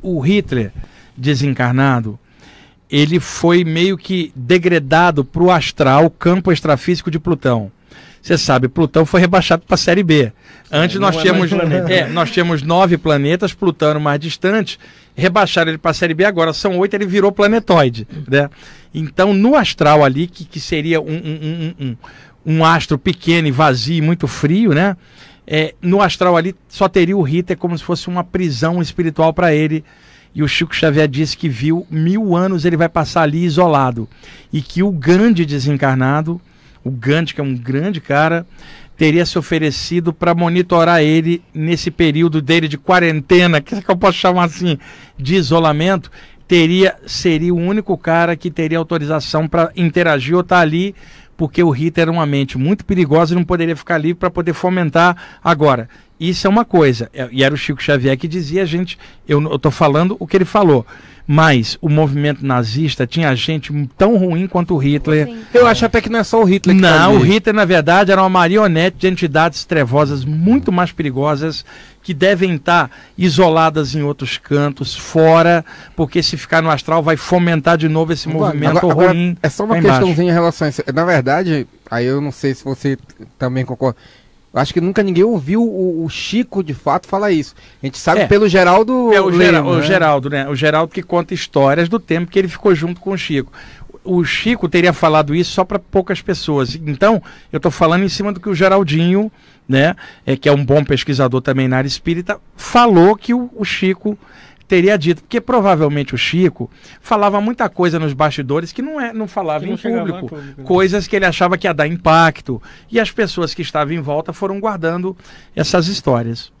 O Hitler desencarnado, ele foi meio que degradado para o astral, campo extrafísico de Plutão. Você sabe, Plutão foi rebaixado para a Série B. Antes é, nós, é tínhamos, é é, nós tínhamos nove planetas, Plutão era mais distante, rebaixaram ele para a Série B, agora são oito, ele virou planetoide. Né? Então, no astral ali, que, que seria um, um, um, um, um astro pequeno e vazio, muito frio, né? É, no astral ali só teria o Rita, é como se fosse uma prisão espiritual para ele. E o Chico Xavier disse que viu mil anos ele vai passar ali isolado. E que o grande desencarnado, o Gandhi, que é um grande cara, teria se oferecido para monitorar ele nesse período dele de quarentena, é que eu posso chamar assim, de isolamento, teria seria o único cara que teria autorização para interagir ou estar tá ali porque o Rita era uma mente muito perigosa e não poderia ficar livre para poder fomentar agora. Isso é uma coisa. É, e era o Chico Xavier que dizia, gente, eu estou falando o que ele falou. Mas o movimento nazista tinha gente tão ruim quanto o Hitler. Sim. Eu acho até que não é só o Hitler que Não, o Hitler, na verdade, era uma marionete de entidades trevosas muito mais perigosas que devem estar isoladas em outros cantos, fora, porque se ficar no astral vai fomentar de novo esse movimento agora, ruim. é só uma questãozinha em relação a isso. Na verdade, aí eu não sei se você também concorda. Acho que nunca ninguém ouviu o, o, Chico de fato falar isso. A gente sabe é. pelo Geraldo. É, o, Lema, Gera, né? Geraldo, né? O Geraldo que conta histórias do tempo que ele ficou junto com o Chico. O Chico teria falado isso só para poucas pessoas. Então, eu estou falando em cima do que o Geraldinho, né, é, que é um bom pesquisador também na área espírita, falou que o, o Chico teria dito, porque provavelmente o Chico falava muita coisa nos bastidores que não, é, não falava não em, público, em, público, né? coisas que ele achava que ia dar impacto, e as pessoas que estavam em volta foram guardando essas histórias.